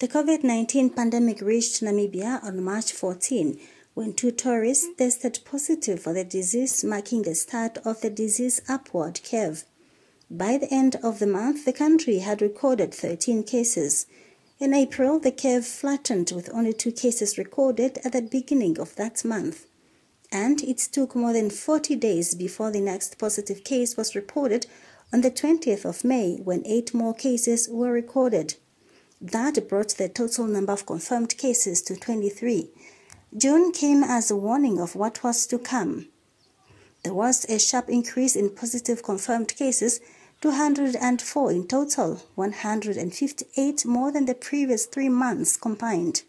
The COVID 19 pandemic reached Namibia on March 14 when two tourists tested positive for the disease, marking the start of the disease upward curve. By the end of the month, the country had recorded 13 cases. In April, the curve flattened with only two cases recorded at the beginning of that month. And it took more than 40 days before the next positive case was reported on the 20th of May, when eight more cases were recorded. That brought the total number of confirmed cases to 23. June came as a warning of what was to come. There was a sharp increase in positive confirmed cases, 204 in total, 158 more than the previous three months combined.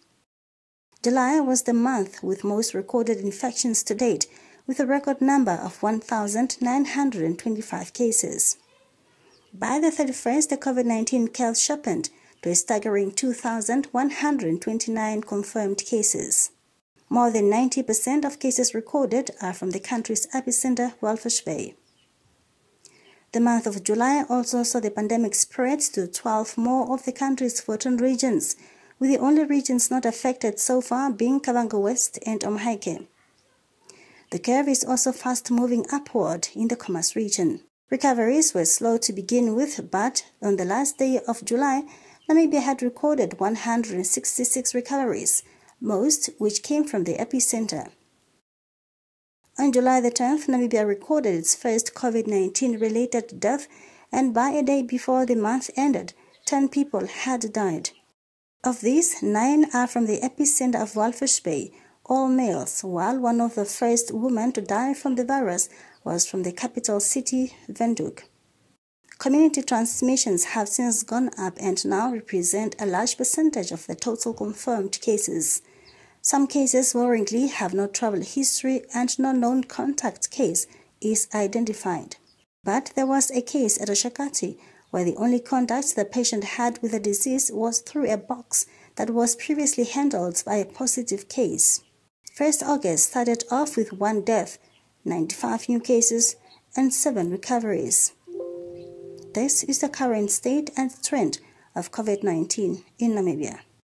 July was the month with most recorded infections to date, with a record number of 1,925 cases. By the 31st, the COVID 19 curve sharpened to a staggering 2,129 confirmed cases. More than 90% of cases recorded are from the country's epicenter, Welfish Bay. The month of July also saw the pandemic spread to 12 more of the country's 14 regions, with the only regions not affected so far being Kavango West and Omhaike. The curve is also fast moving upward in the Commerce region. Recoveries were slow to begin with, but on the last day of July, Namibia had recorded 166 recoveries, most which came from the epicenter. On July the 10th, Namibia recorded its first COVID 19 related death, and by a day before the month ended, 10 people had died. Of these, 9 are from the epicenter of Walfish Bay, all males, while one of the first women to die from the virus was from the capital city, Windhoek. Community transmissions have since gone up and now represent a large percentage of the total confirmed cases. Some cases worryingly have no travel history and no known contact case is identified. But there was a case at Oshakati where the only contact the patient had with the disease was through a box that was previously handled by a positive case. 1st August started off with one death, 95 new cases, and 7 recoveries. This is the current state and trend of COVID 19 in Namibia.